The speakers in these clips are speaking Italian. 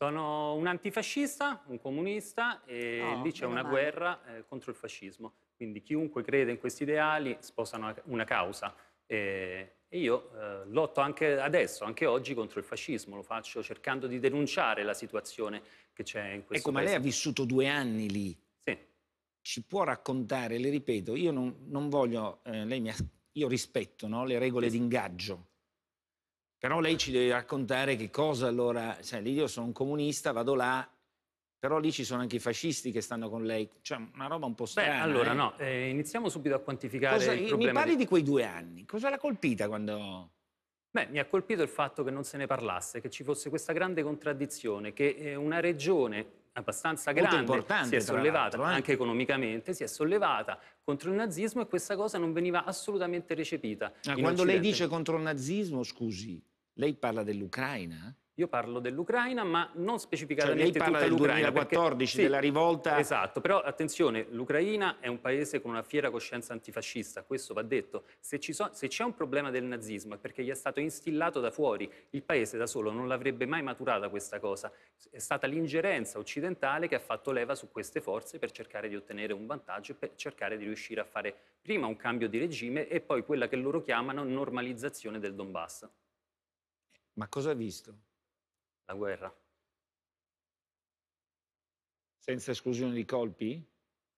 Sono un antifascista, un comunista e oh, lì c'è una male. guerra eh, contro il fascismo. Quindi chiunque crede in questi ideali sposa una, una causa. E, e io eh, lotto anche adesso, anche oggi, contro il fascismo. Lo faccio cercando di denunciare la situazione che c'è in questo ecco, paese. Ecco, ma lei ha vissuto due anni lì. Sì. Ci può raccontare, le ripeto, io non, non voglio... Eh, lei mi ha, io rispetto no, le regole sì. di però lei ci deve raccontare che cosa allora... Cioè, lì io sono un comunista, vado là, però lì ci sono anche i fascisti che stanno con lei. Cioè, una roba un po' strana. Beh, allora, eh. no, eh, iniziamo subito a quantificare cosa, il problema. Mi parli di... di quei due anni. Cosa l'ha colpita quando... Beh, mi ha colpito il fatto che non se ne parlasse, che ci fosse questa grande contraddizione, che eh, una regione abbastanza grande si è sollevata, eh. anche economicamente, si è sollevata contro il nazismo e questa cosa non veniva assolutamente recepita. Ma quando Occidente. lei dice contro il nazismo, scusi, lei parla dell'Ucraina? Io parlo dell'Ucraina, ma non specificatamente cioè, lei parla del 2014, perché, sì, della rivolta... Esatto, però attenzione, l'Ucraina è un paese con una fiera coscienza antifascista, questo va detto. Se, so, se c'è un problema del nazismo è perché gli è stato instillato da fuori. Il paese da solo non l'avrebbe mai maturata questa cosa. È stata l'ingerenza occidentale che ha fatto leva su queste forze per cercare di ottenere un vantaggio e per cercare di riuscire a fare prima un cambio di regime e poi quella che loro chiamano normalizzazione del Donbass. Ma cosa ha visto? La guerra. Senza esclusione di colpi?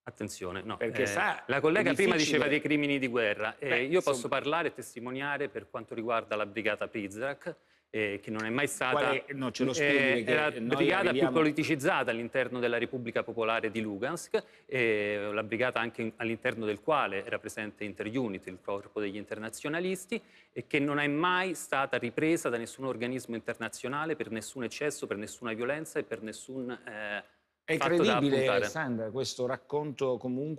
Attenzione, no. Perché eh, sa, la collega prima diceva dei crimini di guerra. Eh, Beh, io posso parlare e testimoniare per quanto riguarda la brigata Pizrak eh, che non è mai stata... Quale, no, ce lo eh, la brigata arriviamo... più politicizzata all'interno della Repubblica Popolare di Lugansk, eh, la brigata anche all'interno del quale era presente Interunit, il corpo degli internazionalisti, e che non è mai stata ripresa da nessun organismo internazionale per nessun eccesso, per nessuna violenza e per nessun... Eh, è incredibile Alessandra questo racconto comunque